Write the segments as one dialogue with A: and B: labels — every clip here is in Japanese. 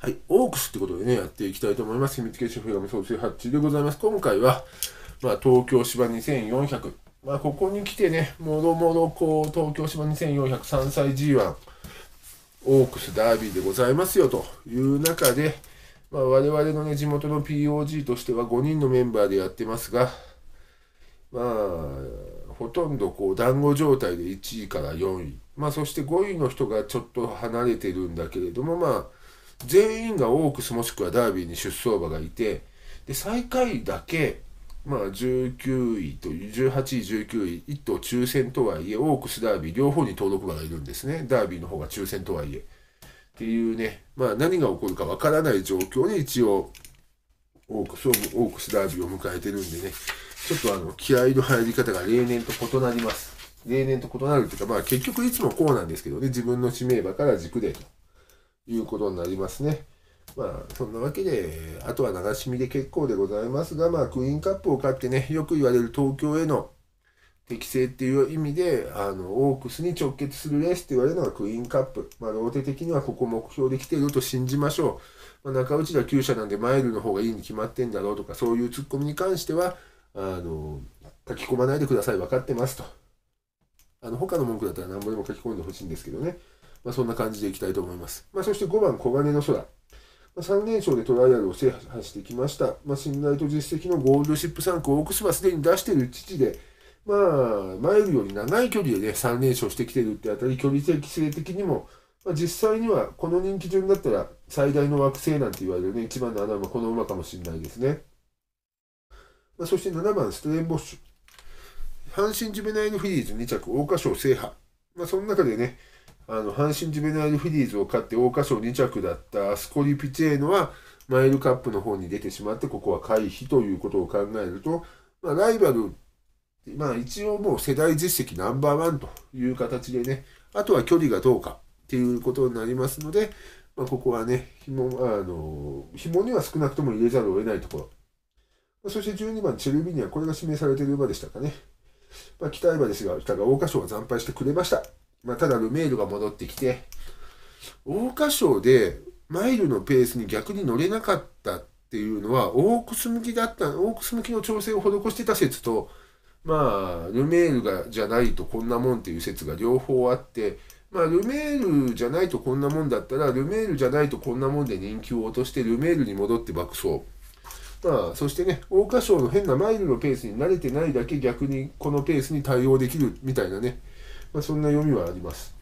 A: はい、オークスってことでね、やっていきたいと思います。秘密結社フ山アム創生発注でございます。今回は、まあ、東京芝2400。まあ、ここに来てね、もろもろこう、東京芝2400、3歳 G1、オークスダービーでございますよという中で、まあ、我々のね、地元の POG としては5人のメンバーでやってますが、まあ、ほとんどこう、団子状態で1位から4位。まあ、そして5位の人がちょっと離れてるんだけれども、まあ、全員が多くもしくはダービーに出走馬がいてで最下位だけ、まあ、19位と18位19位1頭抽選とはいえオークスダービー両方に登録馬がいるんですねダービーの方が抽選とはいえっていうね、まあ、何が起こるかわからない状況で一応オークスオークスダービーを迎えてるんでねちょっとあの気合の入り方が例年と異なります例年と異なるっていうか、まあ結局いつもこうなんですけどね、自分の指名馬から軸でいうことになりますね。まあ、そんなわけで、あとは流し見で結構でございますが、まあ、クイーンカップを買ってね、よく言われる東京への適性っていう意味で、あの、オークスに直結するレースって言われるのがクイーンカップ。まあ、ローテ的にはここ目標できていると信じましょう。まあ、中内は厩舎なんでマイルの方がいいに決まってんだろうとか、そういうツッコミに関しては、あの、書き込まないでください。分かってますと。あの、他の文句だったら何ぼでも書き込んでほしいんですけどね。まあ、そんな感じでいきたいと思います。まあ、そして5番、小金の空。ま3連勝でトライアルを制覇してきました。まあ、信頼と実績のゴールドシップ3区、オークスはすでに出している父で、まあ、マイルより長い距離でね、3連勝してきてるってあたり、距離的、制的にも、まあ、実際には、この人気順だったら、最大の惑星なんて言われるね、1番の穴はこの馬かもしれないですね。まあ、そして7番、ストレンボッシュ。阪神ジュベナイルフィリーズ2着、桜花賞制覇。まあ、その中でね、あの阪神ジュベナイルフィリーズを勝って桜花賞2着だったアスコリ・ピチェーノはマイルカップの方に出てしまってここは回避ということを考えると、まあ、ライバル、まあ、一応もう世代実績ナンバーワンという形でねあとは距離がどうかっていうことになりますので、まあ、ここはね紐あの紐には少なくとも入れざるを得ないところ。そして12番、チェルビニア、これが指名されている馬でしたかね。まあ、期待馬ですが、が桜花賞は惨敗してくれました。まあ、ただルメールが戻ってきて、桜花賞でマイルのペースに逆に乗れなかったっていうのは、オークス向きだった、オークス向きの調整を施してた説と、まあ、ルメールがじゃないとこんなもんっていう説が両方あって、まあ、ルメールじゃないとこんなもんだったら、ルメールじゃないとこんなもんで人気を落として、ルメールに戻って爆走。まあ、そしてね、桜花賞の変なマイルのペースに慣れてないだけ逆にこのペースに対応できるみたいなね、まあ、そんな読みはあります。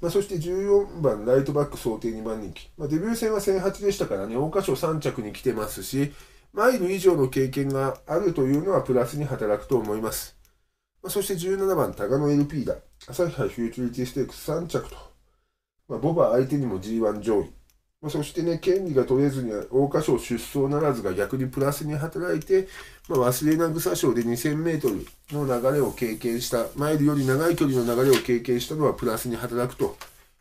A: まあ、そして14番、ライトバック想定2番人気。まあ、デビュー戦は1008でしたからね、桜花賞3着に来てますし、マイル以上の経験があるというのはプラスに働くと思います。まあ、そして17番、タガノ LP だ。朝日杯フューチュリティステークス3着と。まあ、ボバ相手にも G1 上位。まあ、そしてね、権利が取れずには、桜花賞出走ならずが逆にプラスに働いて、まあ、忘れな草賞で2000メートルの流れを経験した、マイルより長い距離の流れを経験したのはプラスに働くと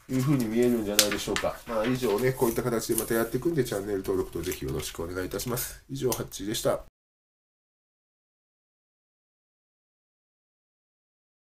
A: いうふうに見えるんじゃないでしょうか。まあ、以上ね、こういった形でまたやっていくんで、チャンネル登録とぜひよろしくお願いいたします。以上、ハッチーでした。